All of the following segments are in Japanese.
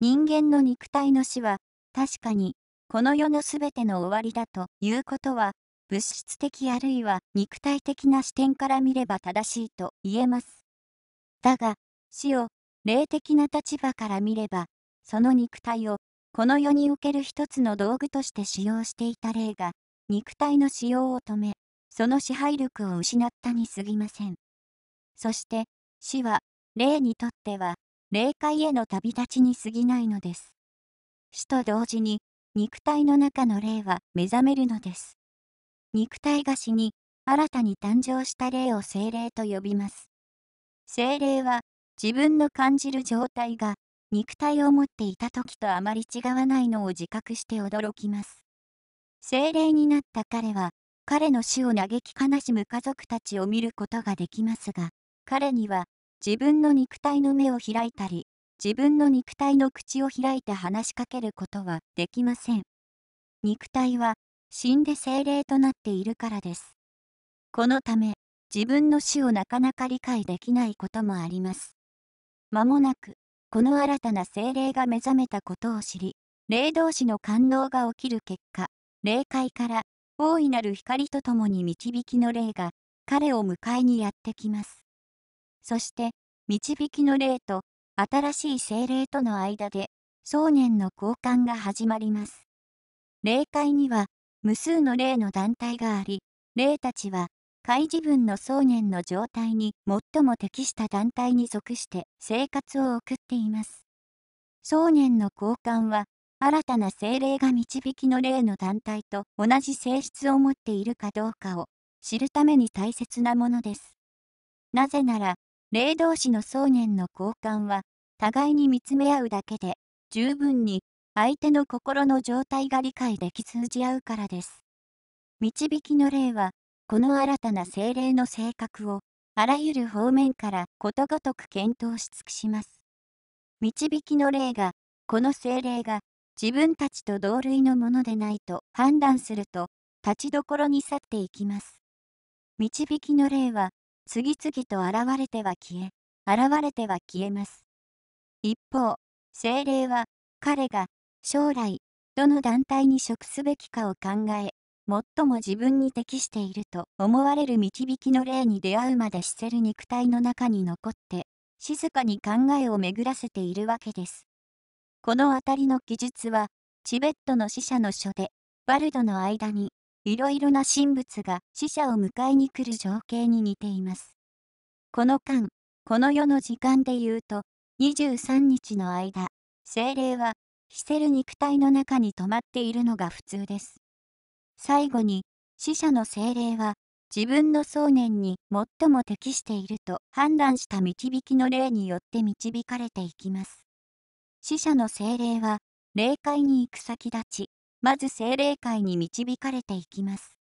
人間の肉体の死は、確かに、この世のすべての終わりだということは、物質的あるいは肉体的な視点から見れば正しいと言えます。だが、死を霊的な立場から見れば、その肉体をこの世における一つの道具として使用していた霊が、肉体の使用を止め、その支配力を失ったにすぎません。そして、死は、霊にとっては、霊界への旅立ちに過ぎないのです。死と同時に、肉体の中の霊は目覚めるのです。肉体が死に、新たに誕生した霊を精霊と呼びます。精霊は、自分の感じる状態が、肉体を持っていた時とあまり違わないのを自覚して驚きます。精霊になった彼は、彼の死を嘆き悲しむ家族たちを見ることができますが、彼には自分の肉体の目を開いたり、自分の肉体の口を開いて話しかけることはできません。肉体は死んで精霊となっているからです。このため、自分の死をなかなか理解できないこともあります。まもなく、この新たな精霊が目覚めたことを知り、霊同士の感動が起きる結果、霊界から大いなる光とともに導きの霊が彼を迎えにやってきます。そして、導きの霊と、新しい精霊との間で、想念の交換が始まります。霊界には、無数の霊の団体があり、霊たちは、怪自分の想念の状態に最も適した団体に属して生活を送っています。想念の交換は、新たな精霊が導きの霊の団体と同じ性質を持っているかどうかを知るために大切なものです。なぜなら、霊同士の想念の交換は、互いに見つめ合うだけで、十分に相手の心の状態が理解でき通じ合うからです。導きの霊は、この新たな精霊の性格を、あらゆる方面からことごとく検討し尽くします。導きの霊が、この精霊が、自分たちと同類のものでないと判断すると、立ちどころに去っていきます。導きの霊は、次々と現れては消え、現れては消えます。一方、精霊は、彼が、将来、どの団体に職すべきかを考え、最も自分に適していると思われる導きの霊に出会うまで死てる肉体の中に残って、静かに考えを巡らせているわけです。この辺りの記述は、チベットの死者の書で、バルドの間にいろいろな神仏が死者を迎えに来る情景に似ています。この間、この世の時間で言うと、23日の間、精霊は、秘せる肉体の中に止まっているのが普通です。最後に、死者の精霊は、自分の想念に最も適していると判断した導きの霊によって導かれていきます。死者の精霊は、霊界に行く先立ち、まず精霊界に導かれていきます。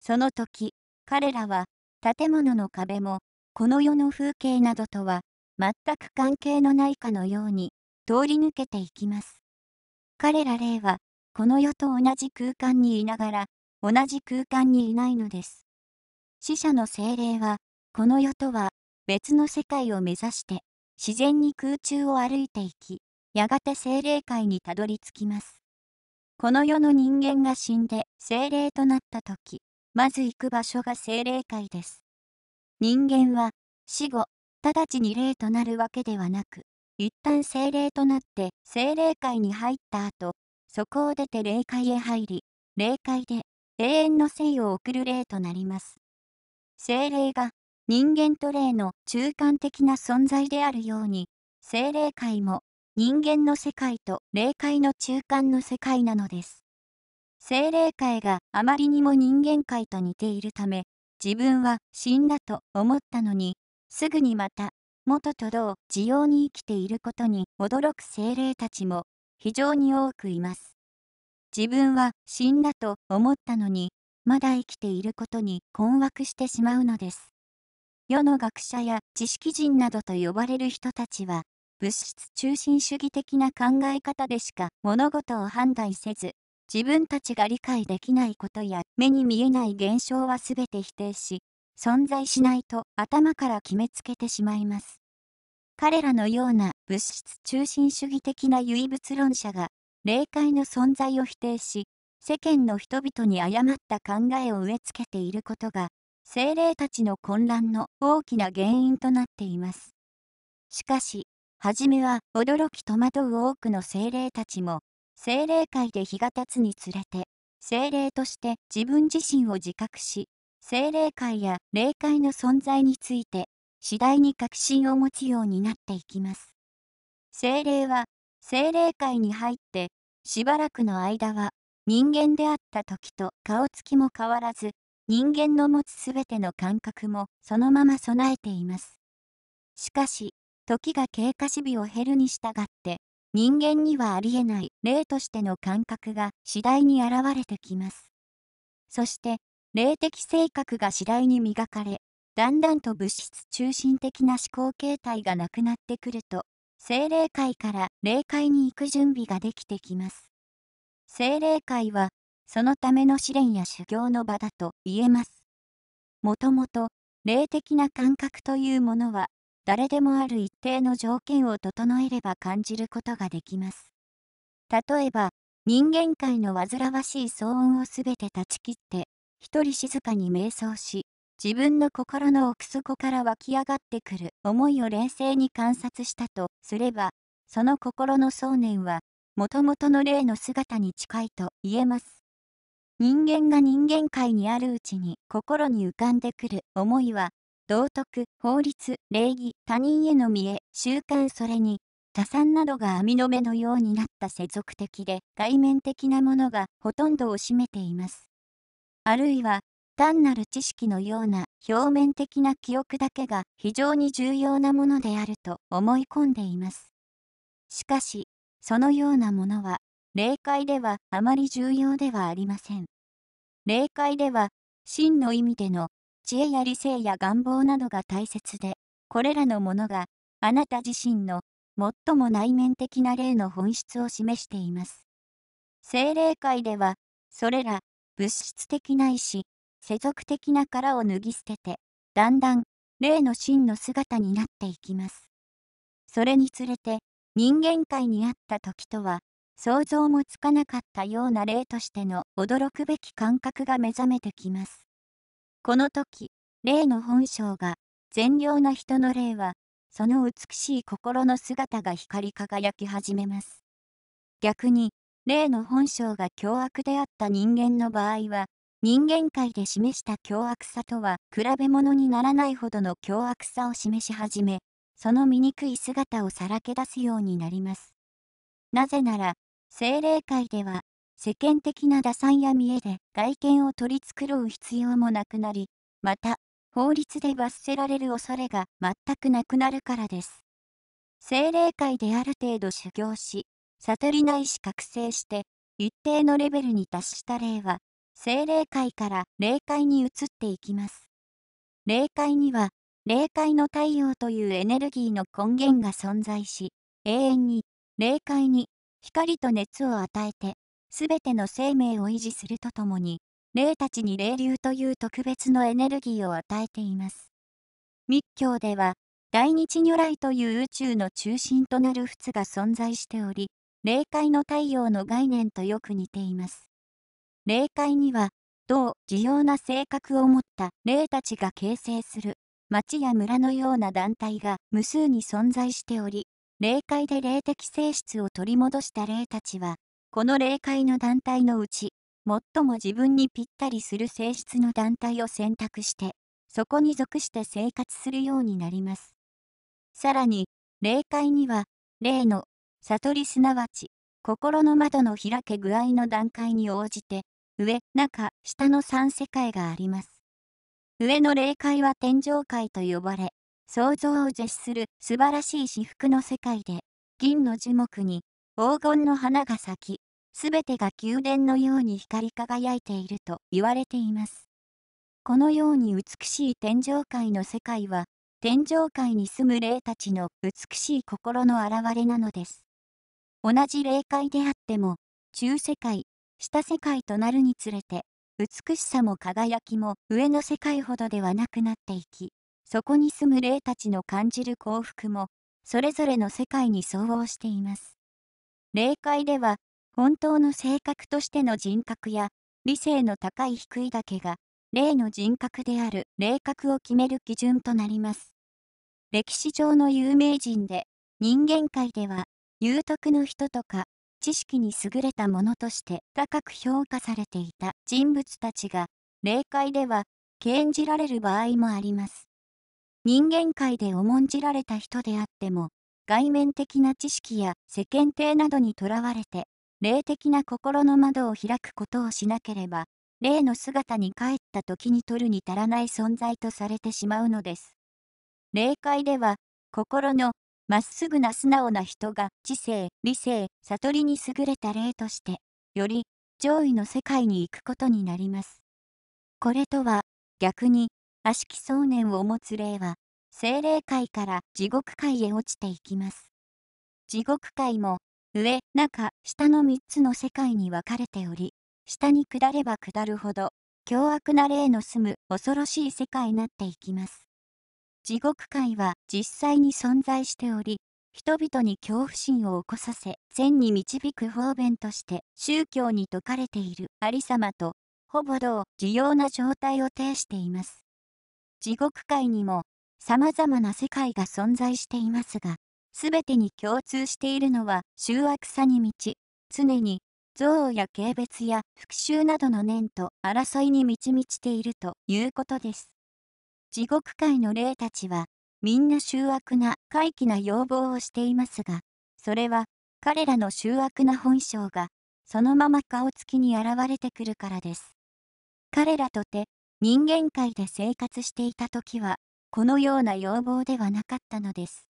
その時、彼らは建物の壁もこの世の風景などとは全く関係のないかのように通り抜けていきます。彼ら霊はこの世と同じ空間にいながら同じ空間にいないのです。死者の精霊はこの世とは別の世界を目指して自然に空中を歩いていきやがて精霊界にたどり着きます。この世の人間が死んで精霊となった時、まず行く場所が精霊界です。人間は死後、直ちに霊となるわけではなく、一旦精霊となって精霊界に入った後、そこを出て霊界へ入り、霊界で永遠の生を送る霊となります。精霊が人間と霊の中間的な存在であるように、精霊界も人間の世界と霊界の中間の世界なのです。精霊界があまりにも人間界と似ているため、自分は死んだと思ったのに、すぐにまた、元と同地上に生きていることに驚く精霊たちも非常に多くいます。自分は死んだと思ったのに、まだ生きていることに困惑してしまうのです。世の学者や知識人などと呼ばれる人たちは、物質中心主義的な考え方でしか物事を判断せず、自分たちが理解できないことや目に見えない現象は全て否定し、存在しないと頭から決めつけてしまいます。彼らのような物質中心主義的な唯物論者が、霊界の存在を否定し、世間の人々に誤った考えを植え付けていることが、精霊たちの混乱の大きな原因となっています。しかし、はじめは驚き戸惑う多くの精霊たちも、精霊界で日が経つにつれて、精霊として自分自身を自覚し、精霊界や霊界の存在について、次第に確信を持つようになっていきます。精霊は、精霊界に入って、しばらくの間は、人間であった時と顔つきも変わらず、人間の持つすべての感覚もそのまま備えています。しかし、時が経過し日を減るに従って、人間にはありえない霊としての感覚が次第に現れてきます。そして、霊的性格が次第に磨かれ、だんだんと物質中心的な思考形態がなくなってくると、精霊界から霊界に行く準備ができてきます。精霊界は、そのための試練や修行の場だと言えます。もともと、霊的な感覚というものは、誰でもある一定の条件を整えれば感じることができます。例えば、人間界の煩わしい騒音をすべて断ち切って、一人静かに瞑想し、自分の心の奥底から湧き上がってくる思いを冷静に観察したとすれば、その心の想念は、もともとの霊の姿に近いと言えます。人間が人間界にあるうちに心に浮かんでくる思いは、道徳、法律、礼儀、他人への見え、習慣それに、多産などが網の目のようになった世俗的で外面的なものがほとんどを占めています。あるいは、単なる知識のような表面的な記憶だけが非常に重要なものであると思い込んでいます。しかし、そのようなものは、霊界ではあまり重要ではありません。霊界では、真の意味での知恵や理性や願望などが大切で、これらのものがあなた自身の最も内面的な霊の本質を示しています。精霊界では、それら物質的な意志、世俗的な殻を脱ぎ捨てて、だんだん霊の真の姿になっていきます。それにつれて、人間界にあった時とは、想像もつかなかったような霊としての驚くべき感覚が目覚めてきます。この時、霊の本性が、善良な人の霊は、その美しい心の姿が光り輝き始めます。逆に、霊の本性が凶悪であった人間の場合は、人間界で示した凶悪さとは比べ物にならないほどの凶悪さを示し始め、その醜い姿をさらけ出すようになります。なぜなら、精霊界では世間的な打算や見栄で外見を取り繕う必要もなくなり、また、法律で罰せられる恐れが全くなくなるからです。精霊界である程度修行し、悟りないし覚醒して、一定のレベルに達した霊は、精霊界から霊界に移っていきます。霊界には、霊界の太陽というエネルギーの根源が存在し、永遠に、霊界に光と熱を与えて、すべての生命を維持するとともに、霊たちに霊流という特別のエネルギーを与えています。密教では、大日如来という宇宙の中心となる仏が存在しており、霊界の太陽の概念とよく似ています。霊界には、同重要な性格を持った霊たちが形成する町や村のような団体が無数に存在しており、霊界で霊的性質を取り戻した霊たちは、この霊界の団体のうち、最も自分にぴったりする性質の団体を選択して、そこに属して生活するようになります。さらに、霊界には、霊の悟りすなわち、心の窓の開け具合の段階に応じて、上、中、下の3世界があります。上の霊界は天上界と呼ばれ、想像を絶する素晴らしい至福の世界で、銀の樹木に黄金の花が咲き、すべてが宮殿のように光り輝いていると言われています。このように美しい天上界の世界は、天上界に住む霊たちの美しい心の表れなのです。同じ霊界であっても、中世界、下世界となるにつれて、美しさも輝きも上の世界ほどではなくなっていき、そこに住む霊たちの感じる幸福も、それぞれの世界に相応しています。霊界では、本当の性格としての人格や、理性の高い低いだけが、例の人格である霊格を決める基準となります。歴史上の有名人で、人間界では、有徳の人とか、知識に優れたものとして高く評価されていた人物たちが、霊界では、禁じられる場合もあります。人間界で重んじられた人であっても、外面的な知識や世間体などにとらわれて霊的な心の窓を開くことをしなければ、霊の姿に帰った時に取るに足らない存在とされてしまうのです。霊界では、心のまっすぐな素直な人が知性、理性、悟りに優れた霊として、より上位の世界に行くことになります。これとは、逆に、悪しき想念を持つ霊は、精霊界から地獄界へ落ちていきます。地獄界も上、中、下の3つの世界に分かれており、下に下れば下るほど、凶悪な霊の住む恐ろしい世界になっていきます。地獄界は実際に存在しており、人々に恐怖心を起こさせ、善に導く方便として宗教に説かれているありさまと、ほぼ同、需要な状態を呈しています。地獄界にも様々な世界が存在していますが、すべてに共通しているのは醜悪さに満ち、常に憎悪や軽蔑や復讐などの念と争いに満ち満ちているということです。地獄界の霊たちは、みんな醜悪な怪奇な要望をしていますが、それは彼らの醜悪な本性が、そのまま顔つきに現れてくるからです。彼らとて、人間界で生活していた時は、このような要望ではなかったのです。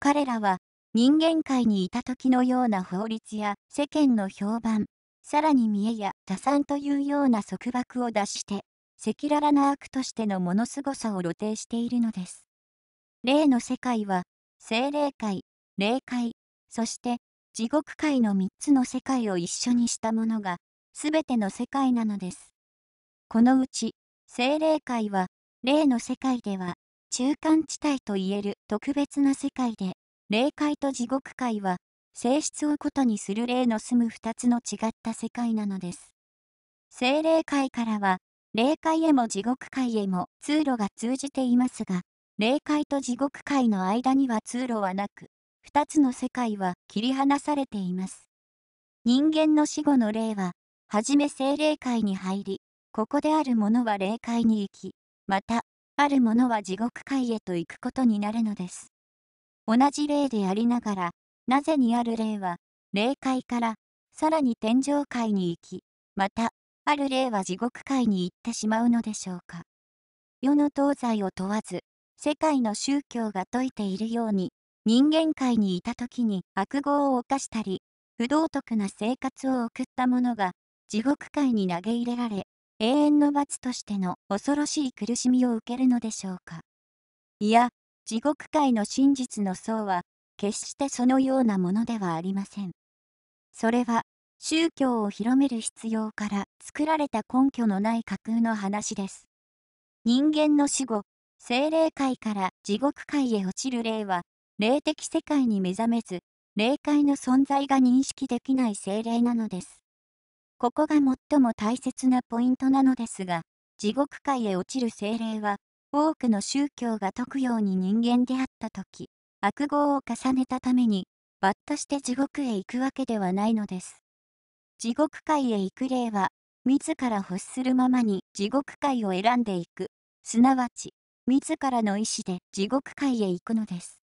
彼らは人間界にいた時のような法律や世間の評判、さらに見栄や多算というような束縛を出して、赤裸々な悪としてのものすごさを露呈しているのです。例の世界は、精霊界、霊界、そして地獄界の3つの世界を一緒にしたものが、すべての世界なのです。このうち、精霊界は、霊の世界では、中間地帯といえる特別な世界で、霊界と地獄界は、性質を異にする霊の住む2つの違った世界なのです。精霊界からは、霊界へも地獄界へも通路が通じていますが、霊界と地獄界の間には通路はなく、2つの世界は切り離されています。人間の死後の霊は、はじめ精霊界に入り、ここであるものは霊界に行き、また、ある者は地獄界へと行くことになるのです。同じ例でありながら、なぜにある例は、霊界からさらに天上界に行き、また、ある例は地獄界に行ってしまうのでしょうか。世の東西を問わず、世界の宗教が説いているように、人間界にいた時に悪号を犯したり、不道徳な生活を送った者が、地獄界に投げ入れられ、永遠の罰としての恐ろしい苦しみを受けるのでしょうか。いや、地獄界の真実の層は、決してそのようなものではありません。それは、宗教を広める必要から作られた根拠のない架空の話です。人間の死後、精霊界から地獄界へ落ちる霊は、霊的世界に目覚めず、霊界の存在が認識できない精霊なのです。ここが最も大切なポイントなのですが、地獄界へ落ちる精霊は、多くの宗教が解くように人間であった時、悪号を重ねたために、バッとして地獄へ行くわけではないのです。地獄界へ行く霊は、自ら欲するままに地獄界を選んでいく、すなわち、自らの意思で地獄界へ行くのです。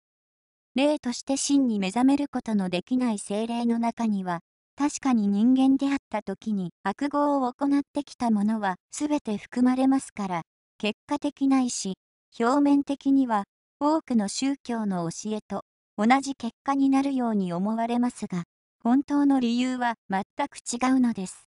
霊として真に目覚めることのできない精霊の中には、確かに人間であった時に悪語を行ってきたものは全て含まれますから、結果的ないし、表面的には多くの宗教の教えと同じ結果になるように思われますが、本当の理由は全く違うのです。